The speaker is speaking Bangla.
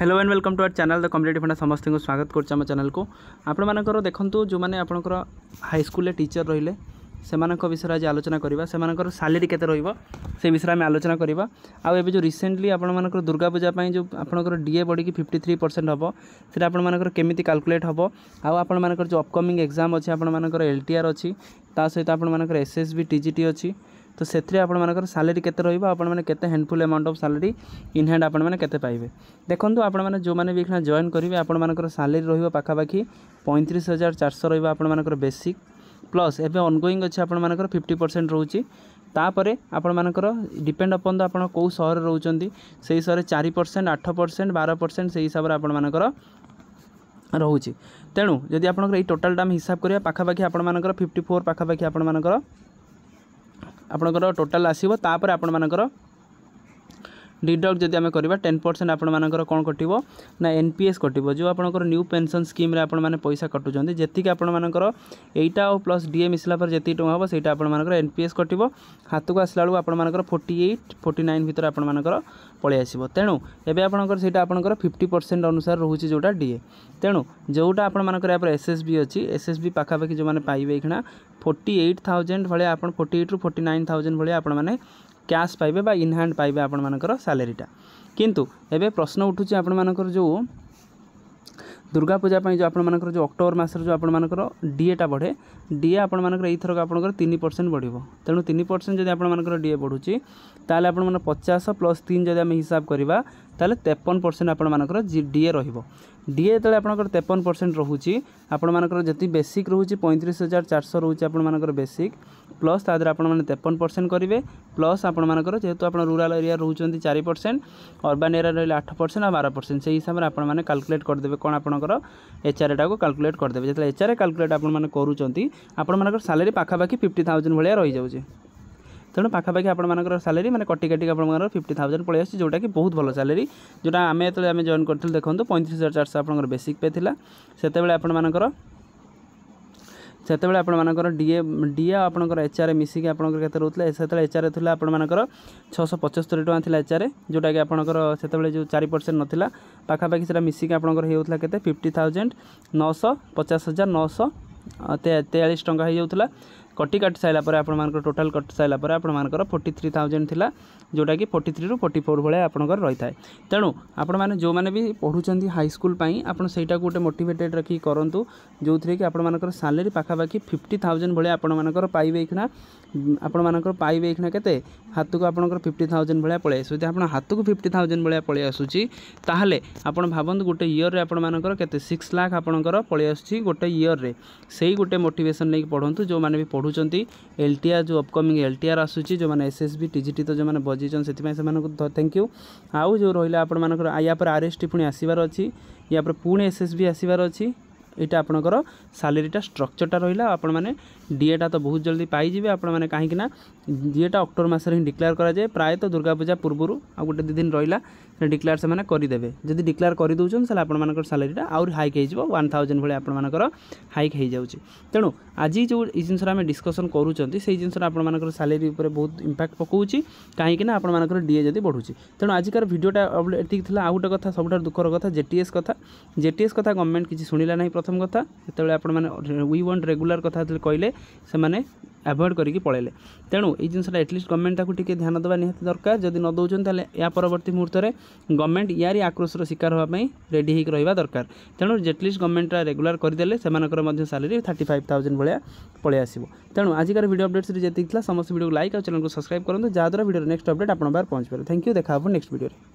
hello and welcome to our channel the community fund সমস্ত স্বাগত করছি আমার চ্যানেলকে আপনার দেখুন যে আপনার হাইস্কুলে টিচর রহলে সে বিষয়ে আজ আলোচনা করা সে সালেরি কেতে রহব সে বিষয়ে আমি আলোচনা করা আবে যে রিসেন্টলি আপনার দুর্গা পূজা যে আপনার ডিএ বড়ি ফিফটি থ্রি পরসেন্ট হব সেটা আপনার কমিটি কাল্কুলেট হব আপনার যে অপকমিং এক্সাম অনেক আপনার এলটিআর অ তা সহ আপনার এসএসবি টিজিটি অ তো ସେଥିରେ ଆପଣମାନଙ୍କର ସାଲେରୀ କେତେ ରହିବ ଆପଣମାନେ କେତେ handful amount of salary in hand ଆପଣମାନେ କେତେ ପାଇବେ ଦେଖନ୍ତୁ ଆପଣମାନେ ଯେଉଁମାନେ ବି ଏଇକ୍ଷଣା ଜଏନ୍ କରିବେ ଆପଣମାନଙ୍କର ସାଲେରୀ ରହିବ ପାଖାପାଖି ପଇଁତିରିଶ ହଜାର ଚାରିଶହ ରହିବ ଆପଣମାନଙ୍କର ବେସିକ୍ ପ୍ଲସ୍ ଏବେ ଅନଗୋଇଂ ଅଛି ଆପଣମାନଙ୍କର ଫିଫ୍ଟି ପରସେଣ୍ଟ ରହୁଛି ତାପରେ ଆପଣମାନଙ୍କର ଡିପେଣ୍ଡ ଅପନ୍ ଦ ଆପଣ କେଉଁ ସହରରେ ରହୁଛନ୍ତି ସେହି ସହରରେ ଚାରି ପରସେଣ୍ଟ ଆଠ ପରସେଣ୍ଟ ବାର ପରସେଣ୍ଟ ସେହି ହିସାବରେ ଆପଣମାନଙ୍କର ରହୁଛି ତେଣୁ ଯଦି ଆପଣଙ୍କର ଏଇ ଟୋଟାଲ୍ଟା ଆମେ ହିସାବ କରିବା ପାଖାପାଖି ଆପଣମାନଙ୍କର ଫିଫ୍ଟି ଫୋର୍ ପାଖାପାଖି ଆପଣମାନଙ୍କର আপনকৰ টটেল আসিব তাৰ পৰা আপোন মানকৰ ডিডକ୍ট যদি আমি କରିବା ଟେନ୍ ପରସେଣ୍ଟ ଆପଣମାନଙ୍କର କ'ଣ କଟିବ ନା ଏନ୍ ପି ଏସ୍ କଟିବ ଯେଉଁ ଆପଣଙ୍କର ନ୍ୟୁ ପେନ୍ସନ୍ ସ୍କିମ୍ରେ ଆପଣମାନେ ପଇସା କଟୁଛନ୍ତି ଯେତିକି ଆପଣମାନଙ୍କର ଏଇଟା ଆଉ ପ୍ଲସ୍ ଡିଏ ମିଶିଲା ପରେ ଯେତିକି ଟଙ୍କା ହେବ ସେଇଟା ଆପଣମାନଙ୍କର ଏନ୍ ପି ଏସ୍ କଟିବ ହାତକୁ ଆସିଲା ବେଳକୁ ଆପଣମାନଙ୍କର ଫୋର୍ଟି ଏଇଟ୍ ଫୋର୍ଟି ନାଇନ୍ ଭିତରେ ଆପଣମାନଙ୍କର ପଳେଇ ଆସିବ ତେଣୁ ଏବେ ଆପଣଙ୍କର ସେଇଟା ଆପଣଙ୍କର ଫିଫ୍ଟି ପରସେଣ୍ଟ ଅନୁସାରେ ରହୁଛି ଯେଉଁଟା ଡିଏ ତେଣୁ ଯେଉଁଟା ଆପଣମାନଙ୍କର ଏହାପରେ ଏସ୍ ଏସ୍ ବି ଅଛି ଏସ୍ ଏସ୍ ବି ପାଖାପାଖି ଯେଉଁମାନେ ପାଇବେ ଏଇକ୍ଷଣା ଫୋର୍ଟି ଏଇଟ୍ ଥାଉଜେଣ୍ଡ ଭଳିଆ ଆପଣ ଫୋର୍ଟି ଏଇଟ୍ରୁ ଫୋର୍ଟି ନାଇନ୍ ଥାଉଜେଣ୍ଡ ଭଳିଆ ଆପଣମାନେ କ୍ୟାସ୍ ପାଇବେ ବା ଇନ୍ ହ୍ୟାଣ୍ଡ ପାଇବେ ଆପଣମାନଙ୍କର ସାଲେରୀଟା କିନ୍ତୁ ଏବେ ପ୍ରଶ୍ନ ଉଠୁଛି ଆପଣମାନଙ୍କର ଯେଉଁ ଦୁର୍ଗା ପୂଜା ପାଇଁ ଯେଉଁ ଆପଣମାନଙ୍କର ଯେଉଁ ଅକ୍ଟୋବର ମାସରେ ଯେଉଁ ଆପଣମାନଙ୍କର ଡିଏଟା ବଢ଼େ ଡିଏ ଆପଣମାନଙ୍କର ଏଇଥରକ ଆପଣଙ୍କର ତିନି ପରସେଣ୍ଟ ବଢ଼ିବ ତେଣୁ ତିନି ପରସେଣ୍ଟ ଯଦି ଆପଣମାନଙ୍କର ଡିଏ ବଢ଼ୁଛି ତାହେଲେ ଆପଣମାନେ ପଚାଶ ପ୍ଲସ୍ ତିନି ଯଦି ଆମେ ହିସାବ କରିବା তাহলে তেপন ପରସେଣ୍ଟ আপনার ডিএ রহব ডিএ যেত আপনার তেপন পরসেন্ট রুচি আপনার যেত বেসিক রুচি পঁয়ত্রিশ হাজার চারশো রয়েছে আপনার বেসিক প্লস তাদের আপনার তেপন পরসেন্ট করবে প্লস আপনার যেহেতু আপনার রুরাল এরিয়া রয়েছেন চারি পরসেন্ট অর্বান এরিয়া রয়েছে আট পরসেন্ট আর বার পরসেন্ট সেই হিসাবে আপনার কাল্কুলেট করদেবে কোণ আপনার এচআরএটা কাল্কুলেট করদেবে যেত এচআর কাল্কুলেট আপনার করছেন আপনার স্যালারি পাখাপাখি ফিফটি থাউজেন্ড ভাল রয়ে যাচ্ছে ତେଣୁ ପାଖାପାଖି ଆପଣମାନଙ୍କର ସାଲାରୀ ମାନେ କଟି କାଟିକି ଆପଣଙ୍କର ଫିଫ୍ଟି ଥାଉଜେଣ୍ଡ ପଳେଇ ଆସୁଛି ଯେଉଁଟାକି ବହୁତ ଭଲ ସାଲାରୀ ଯେଉଁଟା ଆମେ ଯେତେବେଳେ ଆମେ ଜଏନ୍ କରିଥିଲୁ ଦେଖନ୍ତୁ ପଇଁତିରିଶ ହଜାର ଚାରିଶହ ଆପଣଙ୍କର ବେସିକ୍ ପେ ଥିଲା ସେତେବେଳେ ଆପଣମାନଙ୍କର ସେତେବେଳେ ଆପଣମାନଙ୍କର ଡିଏ ଡିଏ ଆଉ ଆପଣଙ୍କର ଏଚ୍ଆର୍ଏ ମିଶିକି ଆପଣଙ୍କର କେତେ ରହୁଥିଲା ସେତେବେଳେ ଏଚ୍ଆର୍ଏ ଥିଲା ଆପଣମାନଙ୍କର ଛଅଶହ ପଞ୍ଚସ୍ତରୀ ଟଙ୍କା ଥିଲା ଏଚ୍ଆର୍ଏ ଯେଉଁଟାକି ଆପଣଙ୍କର ସେତେବେଳେ ଯେଉଁ ଚାରି ପରସେଣ୍ଟ ନଥିଲା ପାଖାପାଖି ସେଇଟା ମିଶିକି ଆପଣଙ୍କର ହେଉଥିଲା କେତେ ଫିଫ୍ଟି ଥାଉଜେଣ୍ଡ ନଅଶହ ପଚାଶ ହଜାର ନଅଶହ ତେୟାଳିଶ ଟଙ୍କା ହେଇଯାଉଥିଲା কটি কাটি সারা পরে আপনার টোটাল কটি সারা পরে আপনার ফোর্টি থ্রি থাউজেন্ড লা যেটা কি ফোর্টি থ্রু ফোর্টি ফোর ভাই আপনার রয়েছে তেণু আপনার যে পড়ুচ্ছেন হাইস্কুল আপনার সেইটা গোটে মোটিভেটেড রাখি করতু যে কি আপনার স্যালারি পাখাপাখি ফিফটি থাউজেন্ড ভাই আপনার পাইবে কিনা আপনার পাইবে কিনা কেতে হাতক আপনার ফিফটি থাউজেন্ড ভাই পড়ে আসুচি আপনার হাতক ফিফটি থাউজেন্ড ভাই পড়ে আসুচি তাহলে আপনার ভাবতু গোটে ইয়র্রে আপনার কেতে সিক্স লাখ আপনার পড়ে আসুচি গোটে ইয়র্রে সেই গোটে মোটিভেসন নিয়ে পড়ু যে পড়ু पढ़ुंट एल टी आर जो अबकमिंग एल टी आर आसूस जो मैंने S S B T T तो जो मैंने बजीचन से थैंक यू आउ जो रहा आपर एस टी पुणी आसबार अच्छी या पुणी एस एस बी आसवर अच्छी এটা আপনার সালারিটা স্ট্রকচরটা রহলা আপনার মানে ডিএটা তো বহুত জলদি পাইবে আপনার মানে কাহি না ডিএটা অক্টোবর মাসে হি ডিক্লেয়ার করা যায় প্রায়ত দুর্গাপূজা পূর্বর আউ গোটে দুই দিন রহলা ডিক্লেয়ার সে করেদেবে যদি ডিক্লেয়ার করে দেছেন তাহলে আপনার সালারিটা আহ হাইক হয়ে যাব ওয়ান থাউজেন্ড ভাই আপনার হাইক হয়ে যাচ্ছে তেমন আজ যে এই জিনিসটা আমি ডিসকসন করছেন সেই জিনিসটা আপনার সালারি উপরে বহুত ইম্প্যাক্ট পকাউছি কাহিঁকি না আপনার ডিএ যদি বড়ুছি তেমন আজিকার ভিডিওটা এটি লা আউ গোটে কথা সবুঠার দুঃখর কথা জেটিএস কথা জেটিএস কথা গভর্নমেন্ট কিছু শুণিলা না প্রথম কথা যেতবে আপনার উই ওয়ান্ট রেগুলার কথা যেতে কহিলে সে আভয়েড করি পড়াইলে তেণু এই জিনিসটা এটলিস্ট গভর্নমেন্ট তাকে টিকি ধ্যান দেওয়া নিহতি দরকার যদি ন দৌছেন তাহলে ইয়া পরবর্তী মুহূর্তে গভর্নমেন্ট ইয়ারি আক্রোশর শিকার হওয়া রেডি হয়ে রহবা দরকার তেণু এটলিস্ট গভর্নমেন্ট রেগুলার করেদেলে সে স্যালারি থার্টি ফাইভ থাউজেন্ড ভাইয়া পলাই আসব তেণু আজিকার ভিডিও অপডেটস যেতে সমস্ত ভিডিও লাইক আর চ্যানেল সবসক্রাইব করতে যাদ্বারা ভিডিওর নেক্সট অপডেট আপনার পাখে পৌঁছপারে থ্যাংক ইউ দেখা হব নেক্সট ভিডিওরে